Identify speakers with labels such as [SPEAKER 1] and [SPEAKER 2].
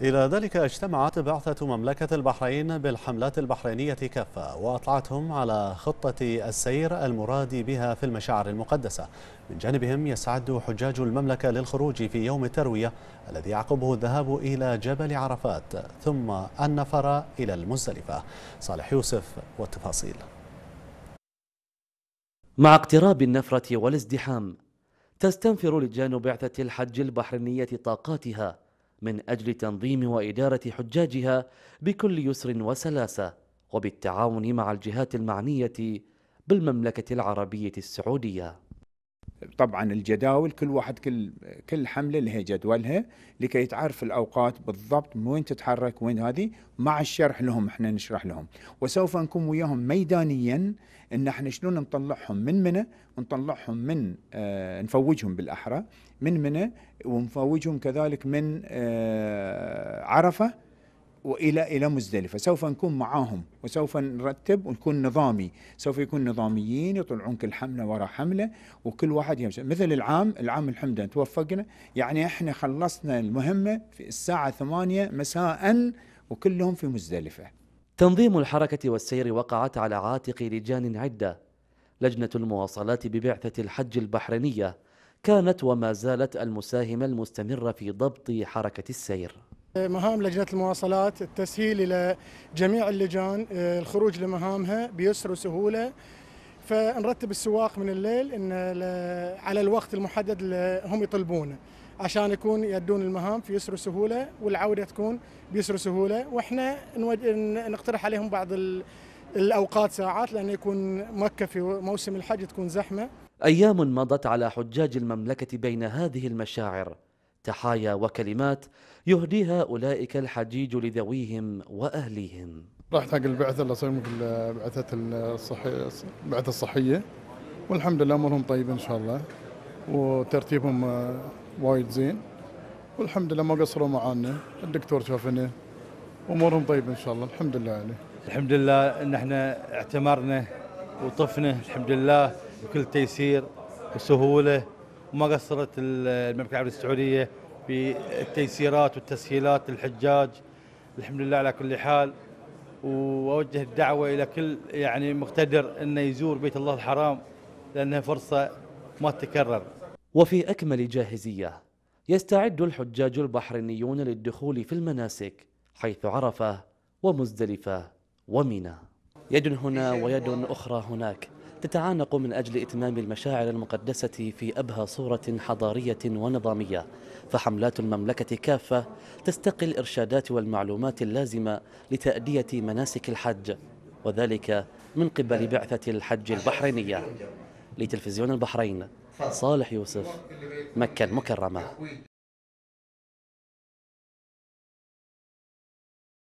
[SPEAKER 1] إلى ذلك اجتمعت بعثة مملكة البحرين بالحملات البحرينية كافة وأطلعتهم على
[SPEAKER 2] خطة السير المراد بها في المشاعر المقدسة من جانبهم يستعد حجاج المملكة للخروج في يوم التروية الذي يعقبه الذهاب إلى جبل عرفات ثم النفر إلى المزدلفة صالح يوسف والتفاصيل مع اقتراب النفرة والازدحام تستنفر لجان بعثة الحج البحرينية طاقاتها من أجل تنظيم وإدارة حجاجها بكل يسر وسلاسة وبالتعاون مع الجهات المعنية
[SPEAKER 3] بالمملكة العربية السعودية طبعا الجداول كل واحد كل كل حمله لها جدولها لكي تعرف الاوقات بالضبط وين تتحرك وين هذه مع الشرح لهم احنا نشرح لهم وسوف نكون وياهم ميدانيا ان احنا شلون نطلعهم من منى ونطلعهم من آه نفوجهم بالاحرى من منى ونفوجهم كذلك من آه عرفه والى الى مزدلفه، سوف نكون معاهم وسوف نرتب ونكون نظامي، سوف يكون نظاميين يطلعون كل حمله وراء حمله وكل واحد يمشي، مثل العام، العام الحمد لله توفقنا، يعني احنا خلصنا المهمه في الساعه 8 مساء وكلهم في مزدلفه. تنظيم
[SPEAKER 2] الحركه والسير وقعت على عاتق لجان عده. لجنه المواصلات ببعثه الحج البحرينيه كانت وما زالت المساهمه المستمره في ضبط حركه السير.
[SPEAKER 4] مهام لجنة المواصلات التسهيل إلى جميع اللجان آه، الخروج لمهامها بيسر وسهولة فنرتب السواق من الليل إن على الوقت المحدد اللي هم يطلبونه عشان يكون يدون المهام في يسر وسهولة والعودة تكون بيسر وسهولة وإحنا نقترح عليهم بعض الأوقات ساعات لأن يكون مكة في موسم الحج تكون زحمة
[SPEAKER 2] أيام مضت على حجاج المملكة بين هذه المشاعر تحايا وكلمات يهديها أولئك الحجيج لذويهم وأهليهم
[SPEAKER 4] راح حق البعثة الله يسلمك البعثة الصحية البعثة الصحية والحمد لله أمورهم طيبة إن شاء الله وترتيبهم وايد زين والحمد لله ما قصروا معانا الدكتور شافنا
[SPEAKER 1] امورهم طيبه ان شاء الله
[SPEAKER 4] الحمد لله عليه
[SPEAKER 1] الحمد لله ان احنا اعتمرنا وطفنا الحمد لله بكل تيسير وسهوله وما قصرت المملكه العربيه السعوديه في التيسيرات والتسهيلات للحجاج الحمد لله على كل حال واوجه الدعوه الى كل يعني مقتدر انه يزور بيت الله الحرام لانها فرصه ما تتكرر.
[SPEAKER 2] وفي اكمل جاهزيه يستعد الحجاج البحرينيون للدخول في المناسك حيث عرفه ومزدلفه ومنى. يد هنا ويد اخرى هناك. تتعانق من أجل إتمام المشاعر المقدسة في أبهى صورة حضارية ونظامية فحملات المملكة كافة تستقي الإرشادات والمعلومات اللازمة لتأدية مناسك الحج وذلك من قبل بعثة الحج البحرينية لتلفزيون البحرين صالح يوسف مكة المكرمة